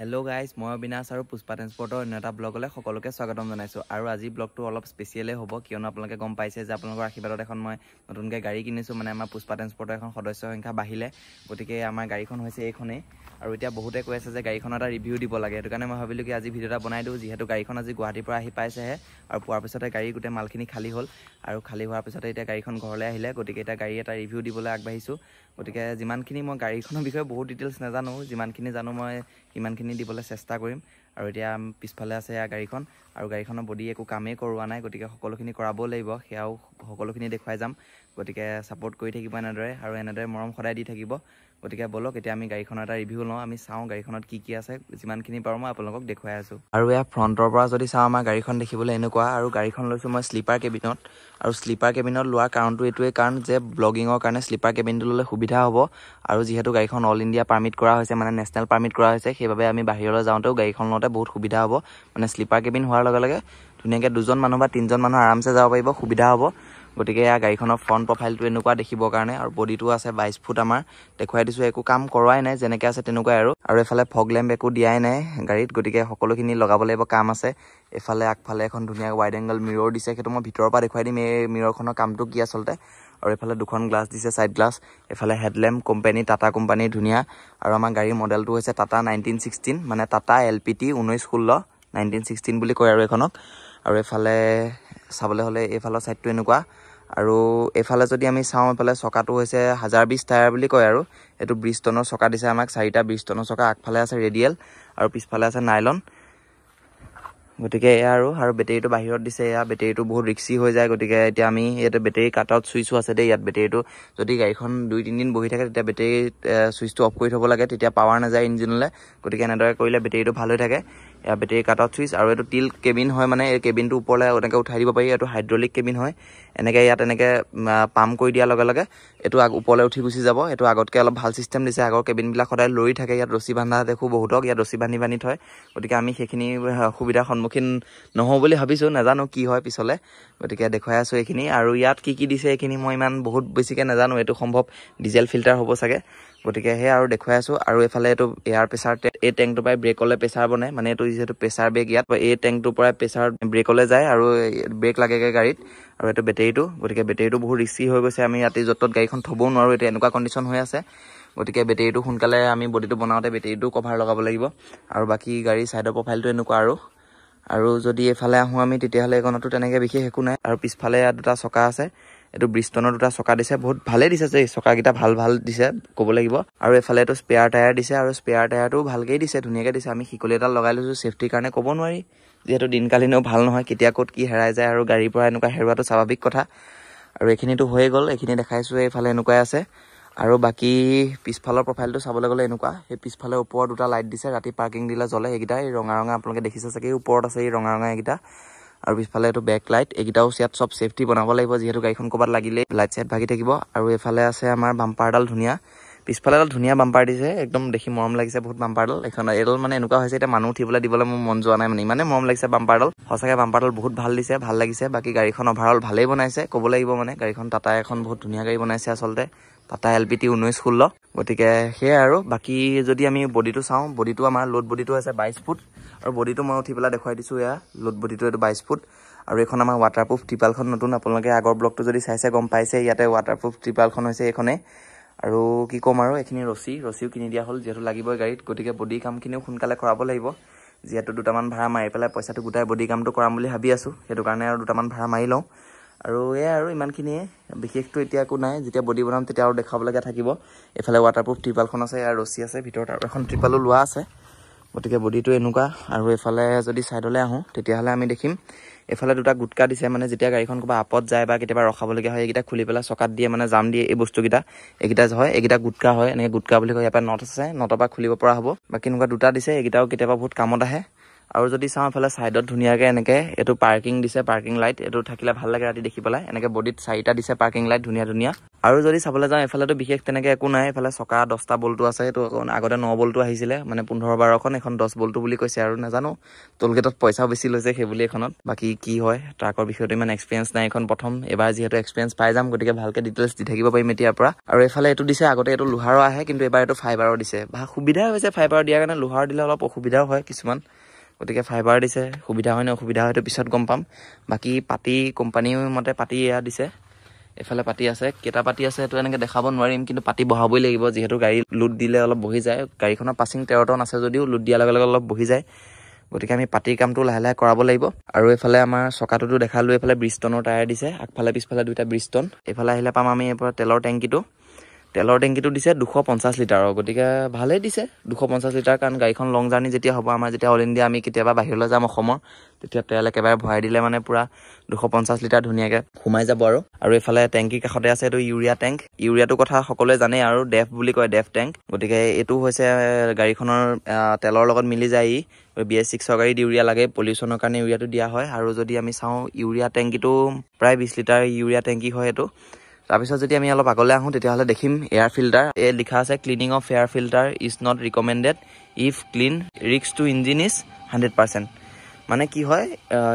hello' guys মই অবিনাশ আৰু পুষ্পা ট্ৰেন্সপৰ্টৰ অন্য এটা ব্লগলৈ সকলোকে স্বাগতম জনাইছোঁ আৰু আজি ব্লগটো অলপ স্পেচিয়েলেই হ'ব কিয়নো আপোনালোকে গম পাইছে যে আপোনালোকৰ আশীৰ্বাদত এখন মই নতুনকৈ গাড়ী কিনিছোঁ মানে আমাৰ পুষ্পা ট্ৰেন্সপৰ্টৰ এখন সদস্য সংখ্যা বাঢ়িলে গতিকে আমাৰ গাড়ীখন হৈছে এইখনেই আৰু এতিয়া বহুতে কৈ আছে যে গাড়ীখনৰ এটা ৰিভিউ দিব লাগে সেইটো কাৰণে মই ভাবিলোঁ কি আজি ভিডিঅ' এটা বনাই দিওঁ যিহেতু গাড়ীখন আজি গুৱাহাটীৰ পৰা আহি পাইছেহে আৰু পোৱাৰ পিছতে গাড়ী গোটেই মালখিনি খালী হ'ল আৰু খালী হোৱাৰ পিছতে এতিয়া গাড়ীখন ঘৰলৈ আহিলে গতিকে এতিয়া গাড়ী এটা ৰিভিউ দিবলৈ আগবাঢ়িছোঁ গতিকে যিমানখিনি মই গাড়ীখনৰ বিষয়ে বহুত ডিটেইলছ নাজানো যিমানখিনি জানো মই সিমানখিনি দিবলৈ চেষ্টা কৰিম আৰু এতিয়া পিছফালে আছে এয়া গাড়ীখন আৰু গাড়ীখনৰ বডি একো কামেই কৰোৱা নাই গতিকে সকলোখিনি কৰাবও লাগিব সেয়াও সকলোখিনি দেখুৱাই যাম গতিকে ছাপৰ্ট কৰি থাকিব এনেদৰে আৰু এনেদৰে মৰম সদায় দি থাকিব গতিকে বলক এতিয়া আমি গাড়ীখনৰ এটা ৰিভিউ লওঁ আমি চাওঁ গাড়ীখনত কি কি আছে যিমানখিনি পাৰোঁ মই আপোনালোকক দেখুৱাই আছোঁ আৰু এয়া ফ্ৰণ্টৰ পৰা যদি চাওঁ আমাৰ গাড়ীখন দেখিবলৈ এনেকুৱা আৰু গাড়ীখন লৈছোঁ মই শ্লিপাৰ কেবিনত আৰু শ্লিপাৰ কেবিনত লোৱাৰ কাৰণটো এইটোৱেই কাৰণ যে ব্লগিঙৰ কাৰণে শ্লিপাৰ কেবিনটো ল'লে সুবিধা হ'ব আৰু যিহেতু গাড়ীখন অল ইণ্ডিয়া পাৰ্মিট কৰা হৈছে মানে নেশ্যনেল পাৰ্মিট কৰা হৈছে সেইবাবে আমি বাহিৰলৈ যাওঁতেও গাড়ীখন হওঁতে বহুত সুবিধা হ'ব মানে শ্লিপাৰ কেবিন হোৱাৰ লগে লগে ধুনীয়াকৈ দুজন মানুহ বা তিনিজন মানুহ আৰামছে যাব পাৰিব সুবিধা হ'ব গতিকে এয়া গাড়ীখনৰ ফ্ৰণ্ট প্ৰফাইলটো এনেকুৱা দেখিবৰ কাৰণে আৰু বডিটো আছে বাইছ ফুট আমাৰ দেখুৱাই দিছোঁ একো কাম কৰোৱাই নাই যেনেকৈ আছে তেনেকুৱাই আৰু আৰু এফালে ফগ লেম্প একো দিয়াই নাই গাড়ীত গতিকে সকলোখিনি লগাব লাগিব কাম আছে এফালে আগফালে এখন ধুনীয়া ৱাইড এংগল মিৰৰ দিছে সেইটো মই ভিতৰৰ পৰা দেখুৱাই দিম এই মিৰৰখনৰ কামটো কি আচলতে আৰু এফালে দুখন গ্লাছ দিছে ছাইড গ্লাছ এফালে হেডলেম্প কোম্পানী টাটা কোম্পানী ধুনীয়া আৰু আমাৰ গাড়ীৰ মডেলটো হৈছে টাটা নাইনটিন ছিক্সটিন মানে টাটা এল পি টি ঊনৈছ ষোল্ল নাইনটিন বুলি কয় আৰু এখনক আৰু এফালে চাবলৈ হ'লে এইফালৰ ছাইডটো এনেকুৱা আৰু এইফালে যদি আমি চাওঁ এফালে চকাটো হৈছে হাজাৰ বিছ টায়াৰ বুলি কয় আৰু এইটো ব্ৰিজ টনৰ চকা দিছে আমাক চাৰিটা ব্ৰিজ টনৰ চকা আগফালে আছে ৰেডিয়েল আৰু পিছফালে আছে নাইলন গতিকে এয়া আৰু আৰু বেটেৰীটো বাহিৰত দিছে এয়া বেটেৰীটো বহুত ৰিক্সি হৈ যায় গতিকে এতিয়া আমি ইয়াতে বেটেৰী কাটত চুইচো আছে দেই ইয়াত বেটেৰীটো যদি গাড়ীখন দুই তিনিদিন বহি থাকে তেতিয়া বেটেৰী চুইচটো অফ কৰি থ'ব লাগে তেতিয়া পাৱাৰ নাযায় ইঞ্জিনলৈ গতিকে এনেদৰে কৰিলে বেটেৰীটো ভাল হৈ থাকে ইয়াৰ বেটেৰী কাট আউট ছুইচ আৰু এইটো টিল কেবিন হয় মানে এই কেবিনটো ওপৰলৈ এনেকৈ উঠাই দিব পাৰি এইটো হাইড্ৰলিক কেবিন হয় এনেকৈ ইয়াত এনেকৈ পাম্প কৰি দিয়াৰ লগে লগে এইটো আগ ওপৰলৈ উঠি গুচি যাব এইটো আগতকৈ অলপ ভাল ছিষ্টেম দিছে আগৰ কেবিনবিলাক সদায় লৰি থাকে ইয়াত ৰছী বান্ধা দেখোঁ বহুতক ইয়াত ৰছী বান্ধি বান্ধি থয় গতিকে আমি সেইখিনি অসুবিধাৰ সন্মুখীন নহওঁ বুলি ভাবিছোঁ নাজানো কি হয় পিছলৈ গতিকে দেখুৱাই আছোঁ এইখিনি আৰু ইয়াত কি কি দিছে এইখিনি মই ইমান বহুত বেছিকৈ নাজানো এইটো সম্ভৱ ডিজেল ফিল্টাৰ হ'ব চাগে গতিকে সেয়া আৰু দেখুৱাই আছো আৰু এফালে এইটো এয়াৰ প্ৰেচাৰ এই টেংকটোৰ পৰাই ব্ৰেকলৈ প্ৰেছাৰ বনে মানে এইটো যিহেতু প্ৰেছাৰ ব্ৰেক ইয়াত এই টেংকটোৰ পৰাই প্ৰেচাৰ ব্ৰেকলৈ যায় আৰু ব্ৰেক লাগেগৈ গাড়ীত আৰু এইটো বেটেৰীটো গতিকে বেটেৰীটো বহুত ৰিচি হৈ গৈছে আমি ৰাতি য'ত ত'ত গাড়ীখন থ'বও নোৱাৰোঁ এতিয়া এনেকুৱা কণ্ডিশ্যন হৈ আছে গতিকে বেটেৰীটো সোনকালে আমি বডিটো বনাওঁতে বেটেৰীটো কভাৰ লগাব লাগিব আৰু বাকী গাড়ীৰ ছাইডৰ প্ৰফাইলটো এনেকুৱা আৰু আৰু যদি এইফালে আহোঁ আমি তেতিয়াহ'লে এইখনতো তেনেকৈ বিশেষ একো নাই আৰু পিছফালে ইয়াত দুটা চকা আছে এইটো ব্ৰিষ্টনৰ দুটা চকা দিছে বহুত ভালেই দিছে যে চকাকেইটা ভাল ভাল দিছে ক'ব লাগিব আৰু এইফালে এইটো স্পেয়াৰ টায়াৰ দিছে আৰু স্পেয়াৰ টায়াৰটো ভালকেই দিছে ধুনীয়াকৈ দিছে আমি শিকলি এটা লগাই লৈছোঁ ছেফটিৰ কাৰণে ক'ব নোৱাৰি যিহেতু দিনকালীনেও ভাল নহয় কেতিয়া ক'ত কি হেৰাই যায় আৰু গাড়ীৰ পৰা এনেকুৱা হেৰুৱাটো স্বাভাৱিক কথা আৰু এইখিনিতো হৈয়ে গ'ল এইখিনি দেখাইছোঁ এইফালে এনেকুৱাই আছে আৰু বাকী পিছফালৰ প্ৰফাইলটো চাবলৈ গ'লে এনেকুৱা সেই পিছফালে ওপৰত দুটা লাইট দিছে ৰাতি পাৰ্কিং দিলে জ্বলে সেইকেইটা এই ৰঙা ৰঙা আপোনালোকে দেখিছে চাগে ওপৰত আছে এই ৰঙা ৰঙা এইকেইটা আৰু পিছফালে এইটো বেক লাইট এইকেইটাও চিয়াত চব চেফটি বনাব লাগিব যিহেতু গাড়ীখন ক'ৰবাত লাগিলে লাইট চাইট ভাগি থাকিব আৰু এইফালে আছে আমাৰ বাম্পাৰডাল ধুনীয়া পিছফালে এডাল ধুনীয়া বাম্পাৰ দিছে একদম দেখি মৰম লাগিছে বহুত বাম্পাৰডাল এইখন এইডাল মানে এনেকুৱা হৈছে এতিয়া মানুহ উঠিবলৈ দিবলৈ মোৰ মন যোৱা নাই মানে ইমানেই মৰম লাগিছে বাম্পাৰডাল সঁচাকৈ বাম্পাৰডাল বহুত ভাল দিছে ভাল লাগিছে বাকী গাড়ীখন অভাৰঅল ভালেই বনাইছে ক'ব লাগিব মানে গাড়ীখন টাটা এখন বহুত ধুনীয়া গাড়ী বনাইছে আচলতে টাটা এল পি টি ঊনৈছ ষোল্ল গতিকে সেয়াই আৰু বাকী যদি আমি বডিটো চাওঁ বডিটো আমাৰ লোড বডিটো আছে বাইছ ফুট আৰু বডিটো মই উঠি পেলাই দেখুৱাই দিছোঁ এয়া লোড বডিটো এইটো বাইছ ফুট আৰু এইখন আমাৰ ৱাটাৰপ্ৰুফ ত্ৰিপালখন নতুন আপোনালোকে আগৰ ব্লকটো যদি চাইছে গম পাইছে ইয়াতে ৱাটাৰপ্ৰুফ ত্ৰিপালখন হৈছে এইখনে আৰু কি ক'ম আৰু এইখিনি ৰচী ৰচীও কিনি দিয়া হ'ল যিহেতু লাগিবই গাড়ীত গতিকে বডি কামখিনিও সোনকালে কৰাব লাগিব যিহেতু দুটামান ভাড়া মাৰি পেলাই পইচাটো গোটাই বডি কামটো কৰাম বুলি ভাবি আছোঁ সেইটো কাৰণে আৰু দুটামান ভাড়া মাৰি লওঁ আৰু এয়াই আৰু ইমানখিনিয়ে বিশেষটো এতিয়া একো নাই যেতিয়া বডি বনাম তেতিয়া আৰু দেখাবলগীয়া থাকিব এইফালে ৱাটাৰপ্ৰুফ ত্ৰিপালখন আছে আৰু ৰচী আছে ভিতৰত আৰু এখন ত্ৰিপালো লোৱা আছে গতিকে বডিটো এনেকুৱা আৰু এফালে যদি ছাইডলৈ আহোঁ তেতিয়াহ'লে আমি দেখিম এফালে দুটা গুটকা দিছে মানে যেতিয়া গাড়ীখন ক'ৰবাত আপদ যায় বা কেতিয়াবা ৰখাবলগীয়া হয় এইকেইটা খুলি পেলাই চকাত দিয়ে মানে জাম দিয়ে এই বস্তুকেইটা এইকেইটা হয় এইকেইটা গুটকা হয় এনেকৈ গুটকা বুলি কয় ইয়াৰ পৰা নট আছে নটৰ পৰা খুলিব পৰা হ'ব বাকী এনেকুৱা দুটা দিছে এইকেইটাও কেতিয়াবা বহুত কামত আহে আৰু যদি চাওঁ এফালে ছাইডত ধুনীয়াকৈ এনেকৈ এইটো পাৰ্কিং দিছে পাৰ্কিং লাইট এইটো থাকিলে ভাল লাগে ৰাতি দেখি পেলাই এনেকৈ বডিত চাৰিটা দিছে পাৰ্কিং লাইট ধুনীয়া ধুনীয়া আৰু যদি চাবলৈ যাওঁ এফালেতো বিশেষ তেনেকৈ একো নাই এফালে চকা দহটা বলটো আছে সেইটো আগতে ন বলটো আহিছিলে মানে পোন্ধৰ বাৰখন এখন দহ বলটো বুলি কৈছে আৰু নাজানো টোলগেটত পইচাও বেছি লৈছে সেইবুলি এখনত বাকী কি হয় ট্ৰাকৰ বিষয়টো ইমান এক্সপেৰিয়েঞ্চ নাই এইখন প্ৰথম এবাৰ যিহেতু এক্সপেৰিয়েঞ্চ পাই যাম গতিকে ভালকৈ ডিটেইলছ দি থাকিব পাৰিম এতিয়াৰ পৰা আৰু এফালে এইটো দিছে আগতে এইটো লোহাৰো আহে কিন্তু এইবাৰ এইটো ফাইবাৰো দিছে ভা সুবিধাই হৈছে ফাইবাৰ দিয়াৰ কাৰণে লোহাৰ দিলে অলপ অসুবিধাও হয় কিছুমান গতিকে ফাইবাৰ দিছে সুবিধা হয় নে অসুবিধা হয়তো পিছত গম পাম বাকী পাতি কোম্পানী মতে পাতি এয়া দিছে এফালে পাতি আছে কেইটা পাতি আছে সেইটো এনেকৈ দেখাব নোৱাৰিম কিন্তু পাতি বহাবই লাগিব যিহেতু গাড়ী লোড দিলে অলপ বহি যায় গাড়ীখনৰ পাছিং তেৰ টন আছে যদিও লোড দিয়াৰ লগে লগে অলপ বহি যায় গতিকে আমি পাতিৰ কামটো লাহে লাহে কৰাব লাগিব আৰু এইফালে আমাৰ চকাটোতো দেখালোঁ এইফালে ব্ৰিজ টনৰ টায়াৰ দিছে আগফালে পিছফালে দুটা ব্ৰিজ টন এইফালে আহিলে পাম আমি এইফালে তেলৰ টেংকিটো তেলৰ টেংকিটো দিছে দুশ পঞ্চাছ লিটাৰৰ গতিকে ভালেই দিছে দুশ পঞ্চাছ লিটাৰ কাৰণ গাড়ীখন লং জাৰ্ণি যেতিয়া হ'ব আমাৰ যেতিয়া অল ইণ্ডিয়া আমি কেতিয়াবা বাহিৰলৈ যাম অসমৰ তেতিয়া তেল একেবাৰে ভৰাই দিলে মানে পূৰা দুশ পঞ্চাছ লিটাৰ ধুনীয়াকৈ সোমাই যাব আৰু আৰু এইফালে টেংকিৰ কাষতে আছে এইটো ইউৰিয়া টেংক ইউৰিয়াটো কথা সকলোৱে জানেই আৰু ডেফ বুলি কয় ডেফ টেংক গতিকে এইটো হৈছে গাড়ীখনৰ তেলৰ লগত মিলি যায় ই বি এছ ছিক্সৰ গাড়ীত ইউৰিয়া লাগে পলিউশ্যনৰ কাৰণে ইউৰিয়াটো দিয়া হয় আৰু যদি আমি চাওঁ ইউৰিয়া টেংকিটো প্ৰায় বিছ লিটাৰ ইউৰিয়া টেংকি হয় এইটো তাৰপিছত যদি আমি অলপ আগলৈ আহোঁ তেতিয়াহ'লে দেখিম এয়াৰ ফিল্টাৰ এই লিখা আছে cleaning of air filter is not recommended if clean risks to engine is hundred percent মানে কি হয়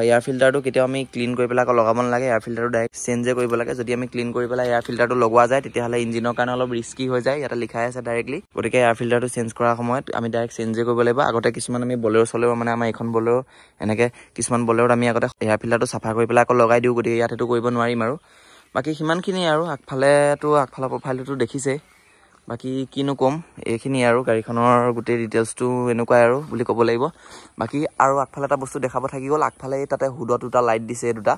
এয়াৰ ফিল্টাৰটো কেতিয়াও আমি ক্লিন কৰি পেলাই আকৌ লগাব নালাগে এয়াৰ ফিল্টাৰটো ডাইৰেক্ট চেঞ্জে কৰিব লাগে যদি আমি ক্লিন কৰি পেলাই এয়াৰ ফিল্টাৰটো লগোৱা যায় তেতিয়াহ'লে ইঞ্জিনৰ কাৰণে অলপ ৰিস্কি হৈ যায় ইয়াতে লিখাই আছে ডাইৰেক্টলি গতিকে এয়াৰ ফিল্টাৰটো চেঞ্জ কৰাৰ সময়ত আমি ডাইৰেক্ট চেঞ্জে কৰিব লাগিব আগতে কিছুমান আমি বলেৰ চলেও মানে আমাৰ এইখন বলেৰ এনেকৈ কিছুমান বলেৰত আমি আগতে এয়াৰ ফিল্টাৰটো চাফা কৰি পেলাই আকৌ লগাই দিওঁ গতিকে ইয়াত সেইটো কৰিব নোৱাৰিম আৰু বাকী সিমানখিনি আৰু আগফালেতো আগফালৰ প্ৰফাইলটো দেখিছে বাকী কিনো ক'ম এইখিনি আৰু গাড়ীখনৰ গোটেই ডিটেইলছটো এনেকুৱাই আৰু বুলি ক'ব লাগিব বাকী আৰু আগফালে এটা বস্তু দেখাব থাকি গ'ল আগফালে তাতে সুদত দুটা লাইট দিছে এই দুটা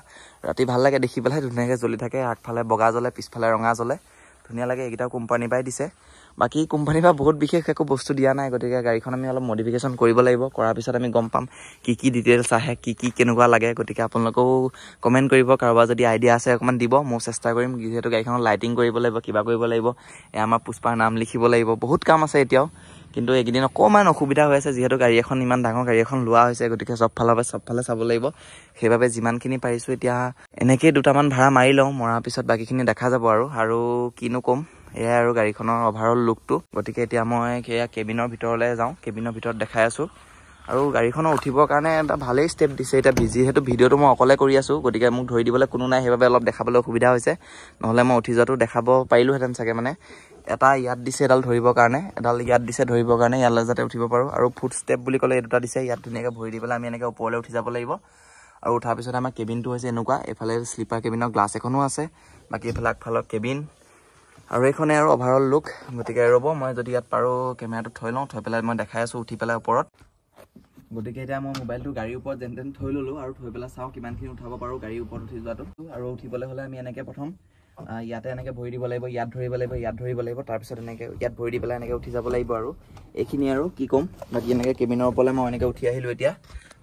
ৰাতি ভাল লাগে দেখি পেলাই ধুনীয়াকৈ জ্বলি থাকে আগফালে বগা জ্বলে পিছফালে ৰঙা জ্বলে ধুনীয়া লাগে এইকেইটাও কোম্পানীৰ পৰাই দিছে বাকী কোম্পানীৰ পৰা বহুত বিশেষ একো বস্তু দিয়া নাই গতিকে গাড়ীখন আমি অলপ মডিফিকেশ্যন কৰিব লাগিব কৰাৰ পিছত আমি গম পাম কি কি ডিটেইলছ আহে কি কি কেনেকুৱা লাগে গতিকে আপোনালোকেও কমেণ্ট কৰিব কাৰোবাৰ যদি আইডিয়া আছে অকণমান দিব মই চেষ্টা কৰিম যিহেতু গাড়ীখনত লাইটিং কৰিব লাগিব কিবা কৰিব লাগিব এই আমাৰ পুষ্পাৰ নাম লিখিব লাগিব বহুত কাম আছে এতিয়াও কিন্তু এইকেইদিন অকণমান অসুবিধা হৈ আছে যিহেতু গাড়ী এখন ইমান ডাঙৰ গাড়ী এখন লোৱা হৈছে গতিকে চবফালৰ পৰা চবফালে চাব লাগিব সেইবাবে যিমানখিনি পাৰিছোঁ এতিয়া এনেকৈয়ে দুটামান ভাড়া মাৰি লওঁ মৰাৰ পিছত বাকীখিনি দেখা যাব আৰু আৰু কিনো ক'ম এয়াই আৰু গাড়ীখনৰ অভাৰঅল লুকটো গতিকে এতিয়া মই সেয়া কেবিনৰ ভিতৰলৈ যাওঁ কেবিনৰ ভিতৰত দেখাই আছোঁ আৰু গাড়ীখনৰ উঠিবৰ কাৰণে এটা ভালেই ষ্টেপ দিছে এতিয়া ভিজি সেইটো ভিডিঅ'টো মই অকলে কৰি আছোঁ গতিকে মোক ধৰি দিবলৈ কোনো নাই সেইবাবে অলপ দেখাবলৈ অসুবিধা হৈছে নহ'লে মই উঠি যোৱাটো দেখাব পাৰিলোহেঁতেন চাগে মানে এটা ইয়াত দিছে এডাল ধৰিবৰ কাৰণে এডাল ইয়াত দিছে ধৰিবৰ কাৰণে ইয়ালৈ যাতে উঠিব পাৰোঁ আৰু ফুট ষ্টেপ বুলি ক'লে এই দুটা দিছে ইয়াত ধুনীয়াকৈ ভৰি দি পেলাই আমি এনেকৈ ওপৰলৈ উঠি যাব লাগিব আৰু উঠাৰ পিছত আমাৰ কেবিনটো হৈছে এনেকুৱা এইফালে শ্লিপাৰ কেবিনৰ গ্লাছ এখনো আছে বাকী এইফালে আগফালৰ কেবিন আৰু এইখনে আৰু অভাৰঅল লুক গতিকে ৰ'ব মই যদি ইয়াত পাৰোঁ কেমেৰাটো থৈ লওঁ থৈ পেলাই মই দেখাই আছোঁ উঠি পেলাই ওপৰত গতিকে এতিয়া মই মোবাইলটো গাড়ীৰ ওপৰত যেন তেন থৈ ল'লোঁ আৰু থৈ পেলাই চাওঁ কিমানখিনি উঠাব পাৰোঁ গাড়ীৰ ওপৰত উঠি যোৱাটো আৰু উঠিবলৈ হ'লে আমি এনেকৈ প্ৰথম ইয়াতে এনেকৈ ভৰি দিব লাগিব ইয়াত ধৰিব লাগিব ইয়াত ধৰিব লাগিব তাৰপিছত এনেকৈ ইয়াত ভৰি দি পেলাই এনেকৈ উঠি যাব লাগিব আৰু এইখিনি আৰু কি ক'ম বাকী এনেকৈ কেবিনৰ ওপৰলৈ মই এনেকৈ উঠি আহিলোঁ এতিয়া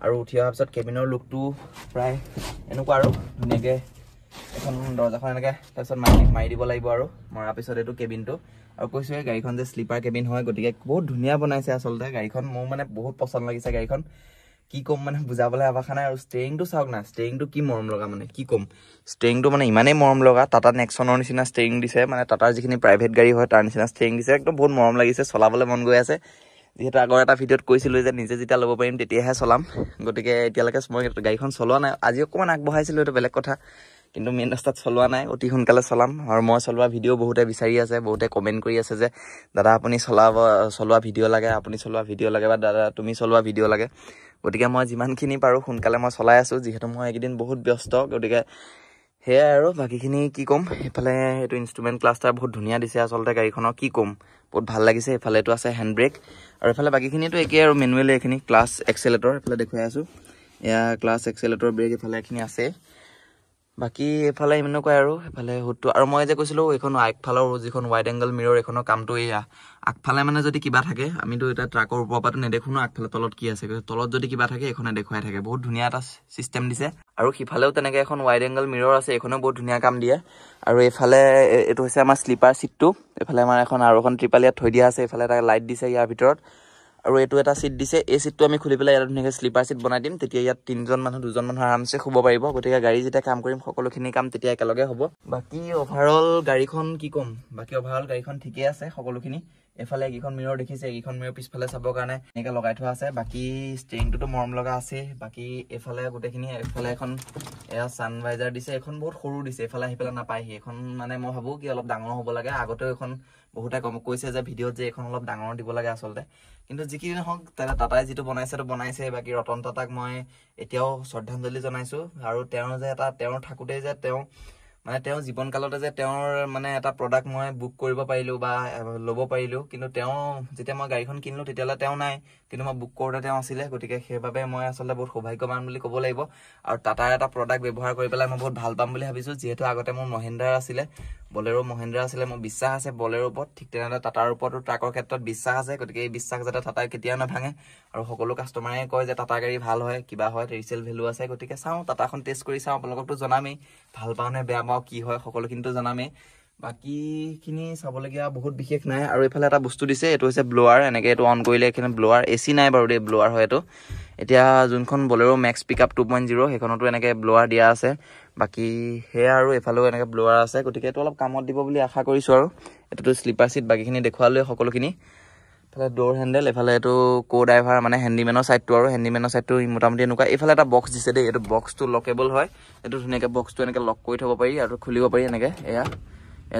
আৰু উঠি অহাৰ পিছত কেবিনৰ লুকটো প্ৰায় এনেকুৱা আৰু ধুনীয়াকৈ এখন দৰ্জাখন এনেকৈ তাৰপিছত মাৰি মাৰি দিব লাগিব আৰু মৰাৰ পিছত এইটো কেবিনটো আৰু কৈছোঁ এই গাড়ীখন যে শ্লিপাৰ কেবিন হয় গতিকে বহুত ধুনীয়া বনাইছে আচলতে গাড়ীখন মোৰ মানে বহুত পচন্দ লাগিছে গাড়ীখন কি ক'ম মানে বুজাবলৈ আভাষা নাই আৰু ষ্টেৰিংটো চাওক না ষ্টেৰিংটো কি মৰম লগা মানে কি ক'ম ষ্টেৰিংটো মানে ইমানেই মৰম লগা টাটা নেক্সনৰ নিচিনা ষ্টেৰিং দিছে মানে টাটাৰ যিখিনি প্ৰাইভেট গাড়ী হয় তাৰ নিচিনা ষ্টেৰিং দিছে একদম বহুত মৰম লাগিছে চলাবলৈ মন গৈ আছে যিহেতু আগৰ এটা ভিডিঅ'ত কৈছিলোঁ যে নিজে যেতিয়া ল'ব পাৰিম তেতিয়াহে চলাম গতিকে এতিয়ালৈকে মই গাড়ীখন চলোৱা নাই আজি অকণমান আগবঢ়াইছিলোঁ এইটো বেলেগ কথা কিন্তু মেইন ৰাস্তাত চলোৱা নাই অতি সোনকালে চলাম আৰু মই চলোৱা ভিডিঅ' বহুতে বিচাৰি আছে বহুতে কমেণ্ট কৰি আছে যে দাদা আপুনি চলাব চলোৱা ভিডিঅ' লাগে আপুনি চলোৱা ভিডিঅ' লাগে বা দাদা তুমি চলোৱা ভিডিঅ' লাগে গতিকে মই যিমানখিনি পাৰোঁ সোনকালে মই চলাই আছোঁ যিহেতু মই এইকেইদিন বহুত ব্যস্ত গতিকে সেয়াই আৰু বাকীখিনি কি ক'ম সেইফালে সেইটো ইনষ্ট্ৰুমেণ্ট ক্লাষ্টাৰ বহুত ধুনীয়া দিছে আচলতে গাড়ীখনৰ কি ক'ম বহুত ভাল লাগিছে এইফালেতো আছে হেণ্ড ব্ৰেক আৰু এইফালে বাকীখিনিতো একেই আৰু মেনুৱেলি এইখিনি ক্লাছ এক্সেলেটৰ এইফালে দেখুৱাই আছোঁ এয়া ক্লাছ এক্সেলেটৰ ব্ৰেক এইফালে এইখিনি আছে বাকী এইফালে ইমানো কয় আৰু সেইফালে সোঁতটো আৰু মই যে কৈছিলোঁ এইখন আগফালৰ যিখন ৱাইড এংগল মিৰৰ এইখনৰ কামটো এয়া আগফালে মানে যদি কিবা থাকে আমিতো এতিয়া ট্ৰাকৰ ওপৰৰ পৰাটো নেদেখো ন আগফালে তলত কি আছে তলত যদি কিবা থাকে এইখনে দেখুৱাই থাকে বহুত ধুনীয়া এটা ছিষ্টেম দিছে আৰু সিফালেও তেনেকৈ এখন ৱাইড এংগল মিৰৰ আছে এইখনেও বহুত ধুনীয়া কাম দিয়ে আৰু এইফালে এইটো হৈছে আমাৰ শ্লিপাৰ ছিটটো এইফালে আমাৰ এখন আৰু এখন ট্ৰিপাল থৈ দিয়া আছে এইফালে এটা লাইট দিছে ইয়াৰ ভিতৰত আৰু এইটো এটা ছিট দিছে এই ছিটটো আমি খুলি পেলাই ইয়াত ধুনীয়াকৈ শ্লিপাৰ ছিট বনাই দিম তেতিয়া ইয়াত তিনিজন মানুহ দুজন মানুহ আৰামছে শুব পাৰিব গতিকে গাড়ী যেতিয়া কাম কৰিম সকলোখিনি কাম তেতিয়া একেলগে হ'ব বাকী অভাৰঅল গাড়ীখন কি ক'ম বাকী অভাৰঅল গাড়ীখন ঠিকেই আছে সকলোখিনি এফালে এইকেইখন মিৰৰ দেখিছে এইকেইখন মিৰৰ পিছফালে চাবৰ কাৰণে এনেকৈ লগাই থোৱা আছে বাকী ষ্টেৰিংটোতো মৰম লগা আছে বাকী এফালে গোটেইখিনি এফালে এখন এয়া ছানভাইজাৰ দিছে এইখন বহুত সৰু দিছে এফালে আহি পেলাই নাপায়হি এইখন মানে মই ভাবোঁ কি অলপ ডাঙৰ হ'ব লাগে আগতেও এখন বহুতে কম কৈছে যে ভিডিঅ'ত যে এইখন অলপ ডাঙৰ দিব লাগে আচলতে কিন্তু যি কি নহওক টাটাই যিটো বনাইছেতো বনাইছে বাকী ৰতন টাটাক মই এতিয়াও শ্ৰদ্ধাঞ্জলি জনাইছো আৰু তেওঁৰ যে এটা তেওঁ থাকোতেই যে তেওঁ মানে তেওঁ জীৱনকালতে যে তেওঁৰ মানে এটা প্ৰডাক্ট মই বুক কৰিব পাৰিলোঁ বা ল'ব পাৰিলোঁ কিন্তু তেওঁ যেতিয়া মই গাড়ীখন কিনিলোঁ তেতিয়াহ'লে তেওঁ নাই কিন্তু মই বুক কৰোঁতে তেওঁ আছিলে গতিকে সেইবাবে মই আচলতে বহুত সৌভাগ্যৱান বুলি ক'ব লাগিব আৰু টাটাৰ এটা প্ৰডাক্ট ব্যৱহাৰ কৰি পেলাই মই বহুত ভাল পাম বুলি ভাবিছোঁ যিহেতু আগতে মোৰ মহেন্দ্ৰাৰ আছিলে বলেৰো মহেন্দ্ৰা আছিলে মোৰ বিশ্বাস আছে বলেৰোৰ ওপৰত ঠিক তেনেদৰে টাটাৰ ওপৰতো ট্ৰাকৰ ক্ষেত্ৰত বিশ্বাস আছে গতিকে এই বিশ্বাস যাতে টাটাই কেতিয়াও নাভাঙে আৰু সকলো কাষ্টমাৰে কয় যে টাটা গাড়ী ভাল হয় কিবা হয় ৰিচেল ভেলু আছে গতিকে চাওঁ টাটাখন টেষ্ট কৰি চাওঁ আপোনালোকতো জনামেই ভাল পাওঁ নে বেয়া পাওঁ চাওঁ কি হয় সকলোখিনিতো জনামেই বাকীখিনি চাবলগীয়া বহুত বিশেষ নাই আৰু এইফালে এটা বস্তু দিছে এইটো হৈছে ব্লোৱাৰ এনেকৈ এইটো অন কৰিলে এইখিনি ব্লোৱাৰ এ চি নাই বাৰু দেই ব্লোৱাৰ হয় এইটো এতিয়া যোনখন Bolero' Maxx pick up two point zero' সেইখনতো এনেকৈ ব্লোৱাৰ দিয়া আছে বাকী সেয়া আৰু এইফালেও এনেকৈ ব্লোৱাৰ আছে গতিকে এইটো অলপ কামত দিব বুলি আশা কৰিছোঁ আৰু এইটোতো শ্লিপাৰ চিট বাকীখিনি দেখুৱালোৱে সকলোখিনি এফালে ডোৰ হেণ্ডেল এফালে এইটো কো ড্ৰাইভাৰ মানে হেণ্ডিমেনৰ ছাইডটো আৰু হেণ্ডিমেনৰ ছাইডটো মোটামুটি এনেকুৱা এইফালে এটা বক্স দিছে দেই এইটো বক্সটো লকেবল হয় এইটো ধুনীয়াকৈ বক্সটো এনেকৈ লক কৰি থ'ব পাৰি আৰু খুলিব পাৰি এনেকৈ এয়া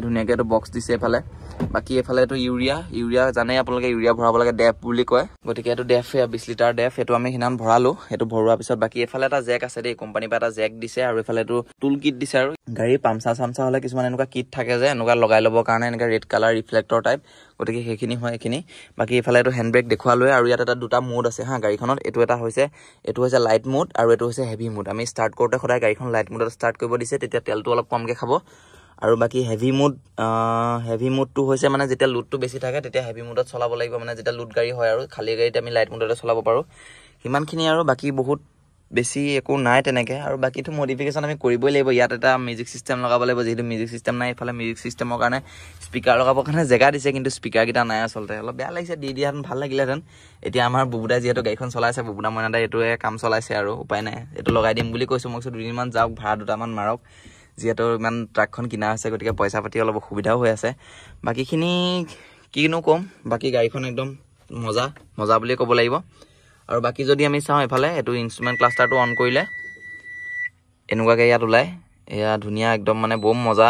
ধুনীয়াকৈ এইটো বক্স দিছে এইফালে বাকী এইফালে এইটো ইউৰিয়া ইউৰিয়া জানেই আপোনালোকে ইউৰিয়া ভৰাব লাগে ডেপ বুলি কয় গতিকে এইটো ডেফ বিছ লিটাৰ ডেফ এইটো আমি সিদিনাখন ভৰালোঁ সেইটো ভৰোৱাৰ পিছত বাকী এফালে এটা জেক আছে দেই কোম্পানীৰ পৰা এটা জেক দিছে আৰু এইফালে এইটো টুল কিট দিছে আৰু গাড়ী পামচা চামচা হ'লে কিছুমান এনেকুৱা কিট থাকে যে এনেকুৱা লগাই ল'বৰ কাৰণে এনেকুৱা ৰেড কালাৰ ৰিফ্লেক্টৰ টাইপ গতিকে সেইখিনি হয় এইখিনি বাকী এইফালে এইফালেতো হেণ্ডব্ৰেক দেখুৱালোৱে আৰু ইয়াত এটা দুটা মুড আছে হা গাড়ীখনত এইটো এটা হৈছে এইটো হৈছে লাইট মুড আৰু এইটো হৈছে হেভি মুড আমি ষ্টাৰ্ট কৰোঁতে সদায় গাড়ীখন লাইট মুডত ষ্টাৰ্ট কৰিব দিছে তেতিয়া তেলটো অলপ কমকৈ খাব আৰু বাকী হেভি মুড হেভি মুডটো হৈছে মানে যেতিয়া লুডটো বেছি থাকে তেতিয়া হেভি মুডত চলাব লাগিব মানে যেতিয়া লুড গাড়ী হয় আৰু খালী গাড়ীত আমি লাইট মুডতে চলাব পাৰোঁ সিমানখিনি আৰু বাকী বহুত বেছি একো নাই তেনেকৈ আৰু বাকীতো মডিফিকেশ্যন আমি কৰিবই লাগিব ইয়াত এটা মিউজিক ছিষ্টেম লগাব লাগিব যিহেতু মিউজিক ছিষ্টেম নাই ইফালে মিউজিক ছিষ্টেমৰ কাৰণে স্পীকাৰ লগাবৰ কাৰণে জেগা দিছে কিন্তু স্পীকাৰকেইটা নাই আচলতে অলপ বেয়া লাগিছে দি দিয়াহেঁতেন ভাল লাগিলেহেঁতেন এতিয়া আমাৰ বুবুদাই যিহেতু গাড়ীখন চলাইছে বুবুদা মইনাদাই এইটোৱে কাম চলাইছে আৰু উপায় নাই এইটো লগাই দিম বুলি কৈছোঁ মই কৈছোঁ দুদিনমান যাওক ভাড়া দুটামান মাৰক যিহেতু ইমান ট্ৰাকখন কিনা আছে গতিকে পইচা পাতি অলপ অসুবিধাও হৈ আছে বাকীখিনি কিনো ক'ম বাকী গাড়ীখন একদম মজা মজা বুলিয়ে ক'ব লাগিব আৰু বাকী যদি আমি চাওঁ এইফালে এইটো ইনষ্ট্ৰুমেণ্ট ক্লাষ্টাৰটো অন কৰিলে এনেকুৱাকৈ ইয়াত ওলায় এয়া ধুনীয়া একদম মানে বম মজা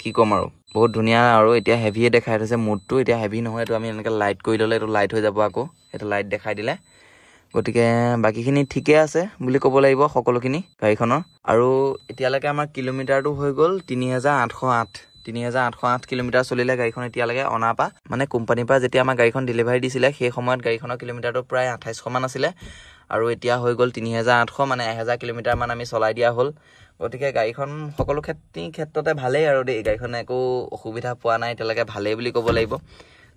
কি ক'ম আৰু বহুত ধুনীয়া আৰু এতিয়া হেভিয়ে দেখাই থৈছে মুডটো এতিয়া হেভি নহয় এইটো আমি এনেকৈ লাইট কৰি ল'লে এইটো লাইট হৈ যাব আকৌ এইটো লাইট দেখাই দিলে গতিকে বাকীখিনি ঠিকে আছে বুলি ক'ব লাগিব সকলোখিনি গাড়ীখনৰ আৰু এতিয়ালৈকে আমাৰ কিলোমিটাৰটো হৈ গ'ল তিনি হেজাৰ আঠশ আঠ তিনি হেজাৰ আঠশ আঠ কিলোমিটাৰ চলিলে গাড়ীখন এতিয়ালৈকে অনাৰ পৰা মানে কোম্পানীৰ পৰা যেতিয়া আমাৰ গাড়ীখন ডেলিভাৰী দিছিলে সেই সময়ত গাড়ীখনৰ কিলোমিটাৰটো প্ৰায় আঠাইছশমান আছিলে আৰু এতিয়া হৈ গ'ল তিনি হেজাৰ আঠশ মানে এহেজাৰ কিলোমিটাৰমান আমি চলাই দিয়া হ'ল গতিকে গাড়ীখন সকলো ক্ষেত্ৰ ক্ষেত্ৰতে ভালেই আৰু দেই গাড়ীখন একো অসুবিধা পোৱা নাই এতিয়ালৈকে ভালেই বুলি ক'ব লাগিব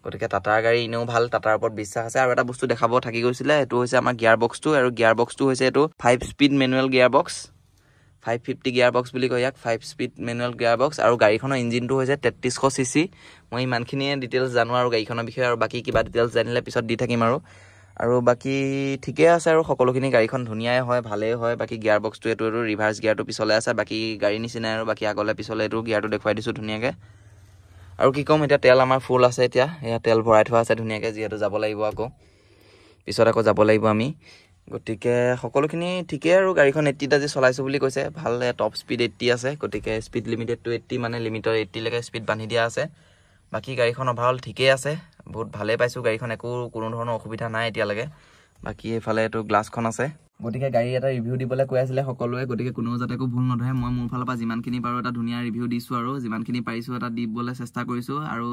গতিকে টাটাৰ গাড়ী এনেও ভাল টাটাৰ ওপৰত বিশ্বাস আছে আৰু এটা বস্তু দেখাব থাকি গৈছিলে এইটো হৈছে আমাৰ গিয়াৰ বক্সটো আৰু গিয়াৰ বক্সটো হৈছে এইটো five speed manual gear box five fifty gear box বুলি কয় ইয়াক five speed manual gear box আৰু গাড়ীখনৰ ইঞ্জিনটো হৈছে তেত্ৰিছশ চি চি মই ইমানখিনিয়ে ডিটেইলছ জানো আৰু গাড়ীখনৰ বিষয়ে আৰু বাকী কিবা ডিটেইলছ জানিলে পিছত দি থাকিম আৰু আৰু বাকী ঠিকে আছে আৰু সকলোখিনি গাড়ীখন ধুনীয়াই হয় ভালেই হয় বাকী গিয়াৰ বক্সটো এইটো ৰিভাৰ্ছ গিয়াৰটো পিছলৈ আছে বাকী গাড়ী নিচিনাই আৰু বাকী আগলৈ পিছলৈ এইটো গিয়াৰটো দেখুৱাই দিছোঁ ধুনীয়াকৈ আৰু কি ক'ম এতিয়া তেল আমাৰ ফুল আছে এতিয়া এয়া তেল ভৰাই থোৱা আছে ধুনীয়াকৈ যিহেতু যাব লাগিব আকৌ পিছত আকৌ যাব লাগিব আমি গতিকে সকলোখিনি ঠিকেই আৰু গাড়ীখন এইট্টিত আজি চলাইছোঁ বুলি কৈছে ভাল টপ স্পীড এইট্টি আছে গতিকে স্পীড লিমিটেড টু এইট্টি মানে লিমিটৰ এইট্টিলৈকে স্পীড বান্ধি দিয়া আছে বাকী গাড়ীখন অভাৰঅল ঠিকেই আছে বহুত ভালেই পাইছোঁ গাড়ীখন একো কোনো ধৰণৰ অসুবিধা নাই এতিয়ালৈকে বাকী এইফালে এইটো গ্লাছখন আছে গতিকে গাড়ী এটা ৰিভিউ দিবলৈ কৈ আছিলে সকলোৱে গতিকে কোনেও যাতে একো ভুল নধৰে মই মোৰ ফালৰ পৰা যিমানখিনি পাৰোঁ এটা ধুনীয়া ৰিভিউ দিছোঁ আৰু যিমানখিনি পাৰিছোঁ এটা দিবলৈ চেষ্টা কৰিছোঁ আৰু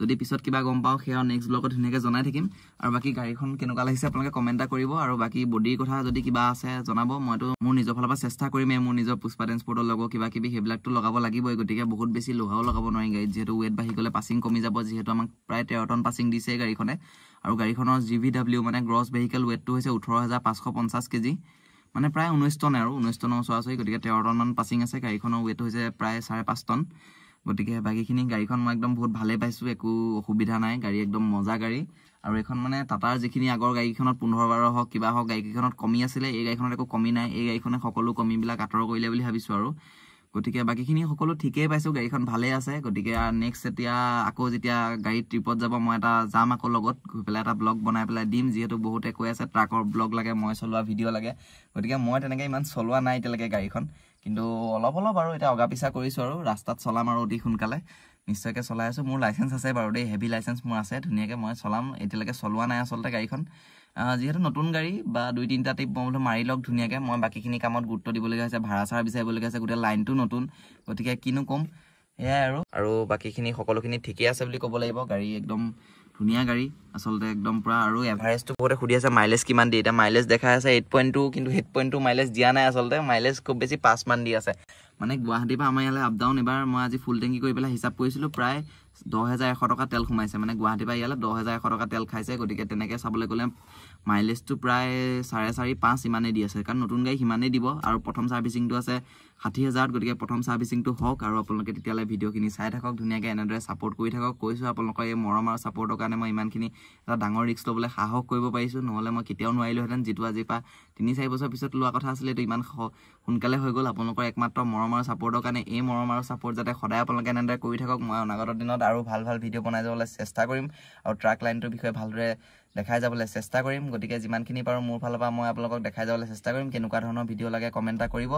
যদি পিছত কিবা গম পাওঁ সেয়া নেক্সট ব্লগত ধুনীয়াকৈ জনাই থাকিম আৰু বাকী গাড়ীখন কেনেকুৱা লাগিছে আপোনালোকে কমেণ্ট এটা কৰিব আৰু বাকী বডীৰ কথা যদি কিবা আছে জনাব মইতো মোৰ নিজৰ ফালৰ পৰা চেষ্টা কৰিমেই মোৰ নিজৰ পুষ্পা ট্ৰেন্সপৰ্টৰ লগত কিবা কিবি সেইবিলাকতো লগাব লাগিবই গতিকে বহুত বেছি লোহাও লগাব নোৱাৰি গাড়ীত যিহেতু ৱেট বাঢ়ি গ'লে পাছিং কমি যাব যিহেতু আমাক প্ৰায় তেৰ টন পাছিং দিছেই গাড়ীখনে আৰু গাড়ীখনৰ জি ভি ডাব্লিউ মানে গ্ৰছ ভেহিকেল ৱেটটো হৈছে ওঠৰ হাজাৰ পাঁচশ পঞ্চাছ কেজি মানে প্ৰায় ঊনৈছ টন আৰু ঊনৈছ টনৰ ওচৰা ওচৰি গতিকে তেৰ টনমান পাছিং আছে গাড়ীখনৰ ৱেট হৈছে প্ৰায় চাৰে পাঁচ টন গতিকে বাকীখিনি গাড়ীখন মই একদম বহুত ভালেই পাইছোঁ একো অসুবিধা নাই গাড়ী একদম মজা গাড়ী আৰু এইখন মানে টাটাৰ যিখিনি আগৰ গাড়ীখনত পোন্ধৰ বাৰ হওক কিবা হওক গাড়ীকেইখনত কমি আছিলে এই গাড়ীখনত একো কমি নাই এই গাড়ীখনে সকলো কমিবিলাক আঁতৰ কৰিলে বুলি ভাবিছোঁ আৰু গতিকে বাকীখিনি সকলো ঠিকেই পাইছোঁ গাড়ীখন ভালেই আছে গতিকে নেক্সট এতিয়া আকৌ যেতিয়া গাড়ী ট্ৰিপত যাব মই এটা যাম আকৌ লগত গৈ পেলাই এটা ব্লগ বনাই পেলাই দিম যিহেতু বহুতে কৈ আছে ট্ৰাকৰ ব্লগ লাগে মই চলোৱা ভিডিঅ' লাগে গতিকে মই তেনেকৈ ইমান চলোৱা নাই এতিয়ালৈকে গাড়ীখন কিন্তু অলপ অলপ আৰু এতিয়া অগা পিছা কৰিছোঁ আৰু ৰাস্তাত চলাম আৰু অতি সোনকালে নিশ্চয়কৈ চলাই আছোঁ মোৰ লাইচেঞ্চ আছে বাৰু দেই হেভি লাইচেঞ্চ মোৰ আছে ধুনীয়াকৈ মই চলাম এতিয়ালৈকে চলোৱা নাই আচলতে গাড়ীখন যিহেতু নতুন গাড়ী বা দুই তিনিটা টিপ মই বোলো মাৰি লওক ধুনীয়াকৈ মই বাকীখিনি কামত গুৰুত্ব দিবলগীয়া হৈছে ভাড়া চাৰা বিচাৰিবলগীয়া হৈছে গোটেই লাইনটো নতুন গতিকে কিনো ক'ম সেয়াই আৰু আৰু বাকীখিনি সকলোখিনি ঠিকেই আছে বুলি ক'ব লাগিব গাড়ী একদম ধুনীয়া গাড়ী আচলতে একদম পূৰা আৰু এভাৰেজটো বহুতে সুধি আছে মাইলেজ কিমান দিয়ে এতিয়া মাইলেজ দেখাই আছে এইট পইণ্ট টু কিন্তু এইট পইণ্ট টু মাইলেজ দিয়া নাই আচলতে মাইলেজ খুব বেছি পাঁচমান দি আছে মানে গুৱাহাটীৰ পৰা আমাৰ ইয়ালৈ আপ ডাউন এবাৰ মই আজি ফুল টেংকি কৰি পেলাই হিচাপ কৰিছিলোঁ প্ৰায় দহ হেজাৰ এশ টকা তেল সোমাইছে মানে গুৱাহাটী পৰা ইয়ালৈ দহ হেজাৰ এশ টকা তেল খাইছে গতিকে তেনেকৈ চাবলৈ গ'লে মাইলেজটো প্ৰায় চাৰে চাৰি পাঁচ ইমানেই দি আছে কাৰণ নতুন গাড়ী সিমানেই দিব আৰু প্ৰথম চাৰ্ভিচিংটো আছে ষাঠি হাজাৰত গতিকে প্ৰথম চাৰ্ভিচিংটো হওক আৰু আপোনালোকে তেতিয়ালৈ ভিডিঅ'খিনি চাই থাকক ধুনীয়াকৈ এনেদৰে ছাপৰ্ট কৰি থাকক কৈছোঁ আপোনালোকৰ এই মৰম আৰু ছাপৰ্টৰ কাৰণে মই ইমানখিনি এটা ডাঙৰ ৰিক্স ল'বলৈ সাহস কৰিব পাৰিছোঁ নহ'লে মই কেতিয়াও নোৱাৰিলোহেঁতেন যিটো আজিৰ পৰা তিনি চাৰি বছৰ পিছত লোৱা কথা আছিলে এইটো ইমান সোনকালে হৈ গ'ল আপোনালোকৰ একমাত্ৰ মৰম আৰু ছাপৰ্টৰ কাৰণে এই মৰম আৰু ছাপৰ্ট যাতে সদায় আপোনালোকে এনেদৰে কৰি থাকক মই অনাগত দিনত আৰু ভাল ভাল ভিডিঅ' বনাই যাবলৈ চেষ্টা কৰিম আৰু ট্ৰাক লাইনটোৰ বিষয়ে ভালদৰে দেখাই যাবলৈ চেষ্টা কৰিম গতিকে যিমানখিনি পাৰোঁ মোৰ ফালৰ পৰা মই আপোনালোকক দেখাই যাবলৈ চেষ্টা কৰিম কেনেকুৱা ধৰণৰ ভিডিঅ' লাগে কমেণ্ট এটা কৰিব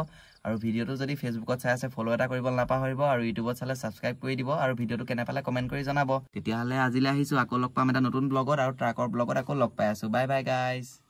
আৰু ভিডিঅ'টো চেনেলটো যদি ফেচবুকত চাই আছে ফ'ল' এটা কৰিবলৈ নাপাহৰিব আৰু ইউটিউবত চালে ছাবস্ক্ৰাইব কৰি দিব আৰু ভিডিঅ'টো কেনে পালে কমেণ্ট কৰি জনাব তেতিয়াহ'লে আজিলৈ আহিছোঁ আকৌ লগ পাম এটা নতুন ব্লগত আৰু ট্ৰাকৰ ব্লগত আকৌ লগ পাই আছোঁ বাই বাই গাইছ